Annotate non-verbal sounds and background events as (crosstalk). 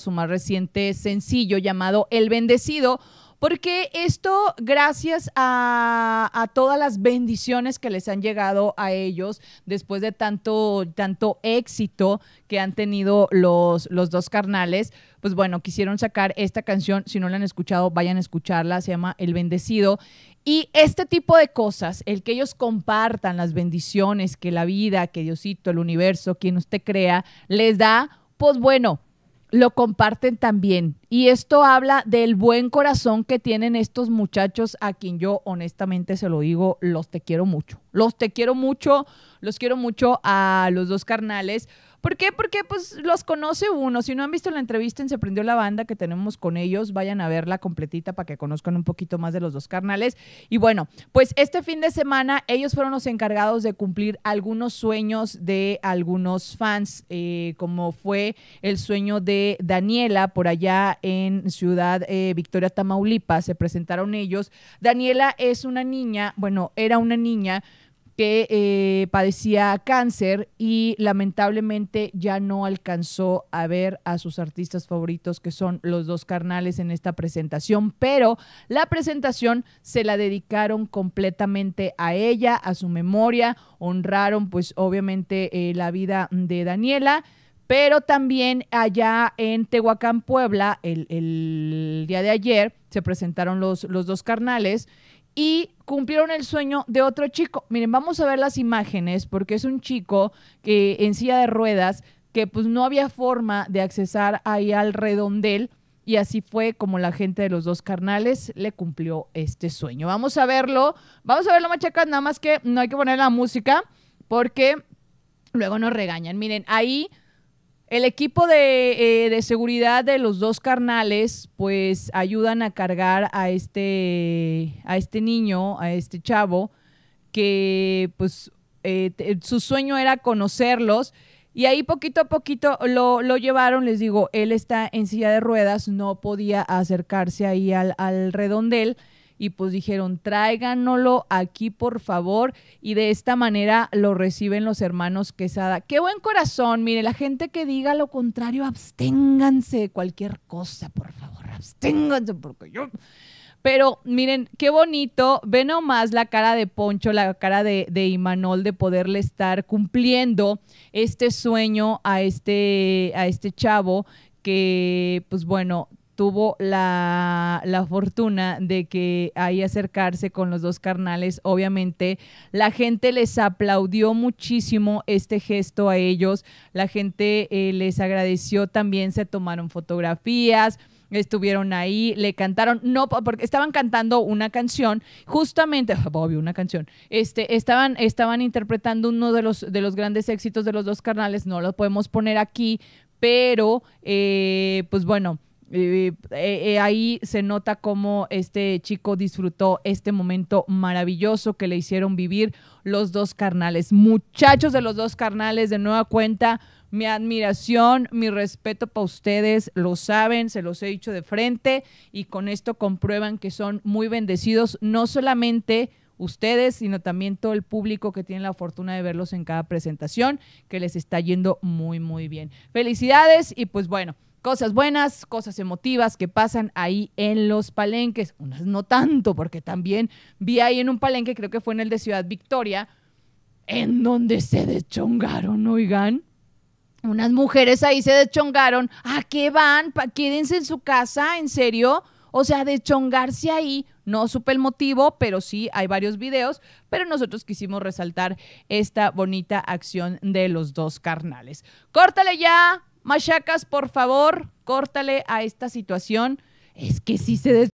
su más reciente sencillo llamado El Bendecido, porque esto gracias a, todas las bendiciones que les han llegado a ellos después de tanto, tanto éxito que han tenido los, los dos carnales, pues bueno, quisieron sacar esta canción, si no la han escuchado, vayan a escucharla, se llama El Bendecido. Y este tipo de cosas, el que ellos compartan las bendiciones que la vida, que Diosito, el universo, quien usted crea, les da, pues bueno, lo comparten también. Y esto habla del buen corazón que tienen estos muchachos a quien yo honestamente se lo digo, los te quiero mucho. Los te quiero mucho, los quiero mucho a los dos carnales ¿Por qué? Porque pues los conoce uno. Si no han visto la entrevista en Se Prendió la Banda que tenemos con ellos, vayan a verla completita para que conozcan un poquito más de los dos carnales. Y bueno, pues este fin de semana ellos fueron los encargados de cumplir algunos sueños de algunos fans, eh, como fue el sueño de Daniela por allá en Ciudad eh, Victoria, Tamaulipas. Se presentaron ellos. Daniela es una niña, bueno, era una niña que eh, padecía cáncer y lamentablemente ya no alcanzó a ver a sus artistas favoritos, que son los dos carnales en esta presentación, pero la presentación se la dedicaron completamente a ella, a su memoria, honraron pues obviamente eh, la vida de Daniela. Pero también allá en Tehuacán, Puebla, el, día de ayer se presentaron los, los dos carnales y cumplieron el sueño de otro chico. Miren, vamos a ver las imágenes porque es un chico que en silla de ruedas que pues no había forma de accesar ahí al redondel y así fue como la gente de los dos carnales le cumplió este sueño. Vamos a verlo, vamos a verlo machacas, nada más que no hay que poner la música porque luego nos regañan. Miren, ahí el equipo de, eh, de, seguridad de los dos carnales, pues ayudan a cargar a este, a este niño, a este chavo, que pues eh, su sueño era conocerlos. Y ahí poquito a poquito lo, lo, llevaron, les digo, él está en silla de ruedas, no podía acercarse ahí al, al redondel y pues dijeron, tráiganlo aquí por favor y de esta manera lo reciben los hermanos Quesada. Qué buen corazón, mire, la gente que diga lo contrario, absténganse de cualquier cosa, por favor, absténganse porque yo... Pero miren, qué bonito, ve nomás la cara de Poncho, la cara de, de, Imanol de poderle estar cumpliendo este sueño a este, a este chavo que, pues bueno, tuvo la, fortuna de que ahí acercarse con los dos carnales. Obviamente, la gente les aplaudió muchísimo este gesto a ellos. La gente eh, les agradeció también, se tomaron fotografías estuvieron ahí, le cantaron, no, porque estaban cantando una canción, justamente, (laughs) obvio, una canción, este, estaban, estaban interpretando uno de los, de los grandes éxitos de los dos carnales, no lo podemos poner aquí, pero, eh, pues bueno, eh, eh, ahí se nota cómo este chico disfrutó este momento maravilloso que le hicieron vivir los dos carnales. Muchachos de los dos carnales, de nueva cuenta, mi admiración, mi respeto para ustedes, lo saben, se los he dicho de frente y con esto comprueban que son muy bendecidos, no solamente ustedes, sino también todo el público que tiene la fortuna de verlos en cada presentación, que les está yendo muy, muy bien. Felicidades y pues bueno cosas buenas, cosas emotivas que pasan ahí en los palenques. Unas no tanto, porque también vi ahí en un palenque, creo que fue en el de Ciudad Victoria, en donde se deschongaron, oigan. Unas mujeres ahí se deschongaron. ¿A qué van? Quédense en su casa, ¿en serio? O sea, deschongarse ahí. No supe el motivo, pero sí hay varios videos. Pero nosotros quisimos resaltar esta bonita acción de los dos carnales. ¡Córtale ya! Machacas, por favor, córtale a esta situación. Es que si se des